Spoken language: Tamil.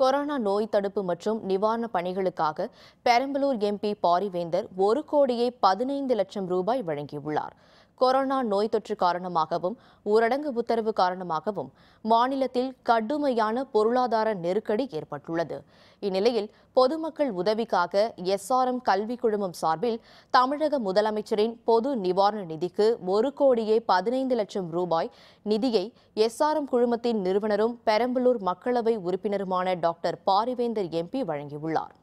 கொரோனா நோய் தடுப்பு மற்றும் நிவாரண பணிகளுக்காக பெரம்பலூர் எம்பி பாரிவேந்தர் ஒரு கோடியே பதினைந்து லட்சம் ரூபாய் வழங்கியுள்ளார் கொரோனா நோய் தொற்று காரணமாகவும் ஊரடங்கு உத்தரவு காரணமாகவும் மாநிலத்தில் கடுமையான பொருளாதார நெருக்கடி ஏற்பட்டுள்ளது இந்நிலையில் பொதுமக்கள் உதவிக்காக எஸ்ஆர்எம் கல்வி குழுமம் சார்பில் தமிழக முதலமைச்சரின் பொது நிவாரண நிதிக்கு ஒரு கோடியே பதினைந்து லட்சம் ரூபாய் நிதியை எஸ்ஆர்எம் குழுமத்தின் நிறுவனரும் பெரம்பலூர் மக்களவை உறுப்பினருமான டாக்டர் பாரிவேந்தர் எம்பி வழங்கியுள்ளார்